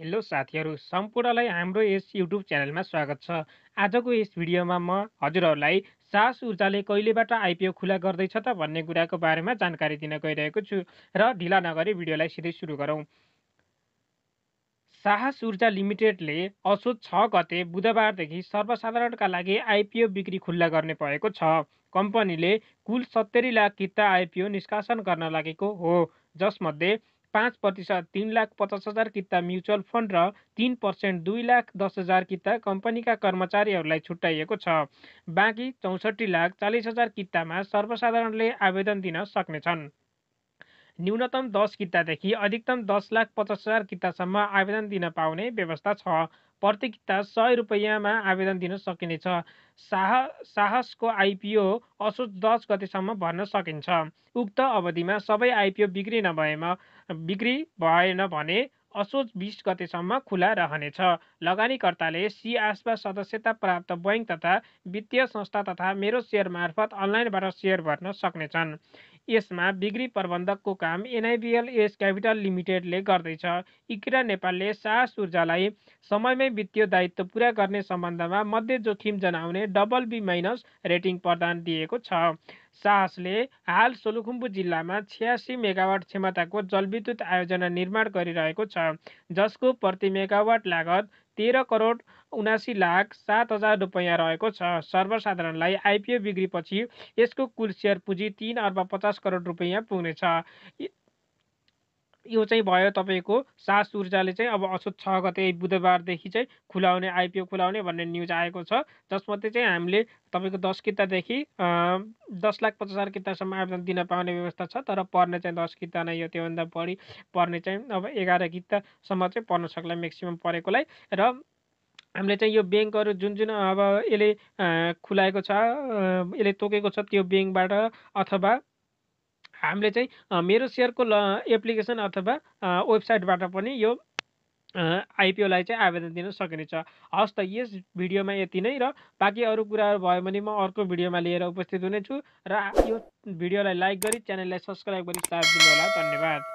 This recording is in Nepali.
हेलो साथीहरू सम्पूर्णलाई हाम्रो यस युट्युब च्यानलमा स्वागत छ आजको यस भिडियोमा म हजुरहरूलाई सास ऊर्जाले कहिलेबाट आइपिओ खुला गर्दैछ त भन्ने कुराको बारेमा जानकारी दिन गइरहेको छु र ढिला नगरी भिडियोलाई सिधै सुरु गरौँ साहस ऊर्जा लिमिटेडले असोज छ गते बुधबारदेखि सर्वसाधारणका लागि आइपिओ बिक्री खुल्ला गर्ने भएको छ कम्पनीले कुल सत्तरी लाख किता आइपिओ निष्कासन गर्न लागेको हो जसमध्ये पाँच प्रतिशत तिन लाख पचास हजार किता म्युचुअल फन्ड र तिन पर्सेन्ट दुई लाख दस हजार किता कम्पनीका कर्मचारीहरूलाई छुट्याइएको छ बाँकी चौसठी लाख चालिस हजार कितामा सर्वसाधारणले आवेदन दिन सक्नेछन् न्यूनतम दस कितादेखि अधिकतम दस लाख पचास हजार किताबसम्म आवेदन दिन पाउने व्यवस्था छ प्रति किता सय रुपियाँमा आवेदन दिन सकिनेछ साह साहसको आइपिओ असोज दस गतिसम्म भर्न सकिन्छ उक्त अवधिमा सबै आइपिओ बिक्री नभएमा बिक्री भएन भने असोज बिस गतेसम्म खुला रहनेछ लगानीकर्ताले आसपास सदस्यता प्राप्त बैङ्क तथा वित्तीय संस्था तथा मेरो सेयर मार्फत अनलाइनबाट सेयर भर्न सक्नेछन् यसमा बिक्री प्रबन्धकको काम एनआइबिएल एस क्यापिटल लिमिटेडले गर्दैछ इकिरा नेपालले सास ऊर्जालाई समयमै वित्तीय दायित्व पुरा गर्ने सम्बन्धमा मध्य जोखिम जनाउने डबल बी माइनस रेटिङ प्रदान दिएको छ साहसले हाल सोलुखुम्बु जिल्लामा छ्यासी मेगावाट क्षमताको जलविद्युत आयोजना निर्माण गरिरहेको छ जसको प्रति मेगावाट लागत तेह्र करोड उनासी लाख सात हजार रुपियाँ रहेको छ सर्वसाधारणलाई आइपिओ बिक्रीपछि यसको कुल सेयर पुँजी तिन अर्ब पचास करोड रुपियाँ पुग्नेछ यो चाहिँ भयो तपाईँको सास ऊर्जाले चाहिँ अब असोज छ गते बुधबारदेखि चाहिँ खुलाउने आइपिओ खुलाउने भन्ने न्युज आएको छ जसमध्ये चाहिँ हामीले तपाईँको दस कितादेखि दस लाख पचास हजार कितासम्म आवेदन दिन पाउने व्यवस्था छ तर पर्ने चाहिँ दस किता नै यो त्योभन्दा बढी पर्ने चाहिँ अब एघार कितासम्म चाहिँ पर्न सक्ला म्याक्सिमम् परेकोलाई र हामीले चाहिँ यो ब्याङ्कहरू जुन जुन अब यसले खुलाएको छ यसले तोकेको छ त्यो ब्याङ्कबाट अथवा हामीले चाहिँ मेरो सेयरको ल एप्लिकेसन अथवा वेबसाइटबाट पनि यो आइपिओलाई चाहिँ आवेदन दिन सकिनेछ हस् त यस भिडियोमा यति नै र बाँकी अरू कुराहरू भयो भने म अर्को भिडियोमा लिएर उपस्थित हुनेछु र यो भिडियोलाई लाइक गरी च्यानललाई सब्सक्राइब गरी साथ दिनुहोला धन्यवाद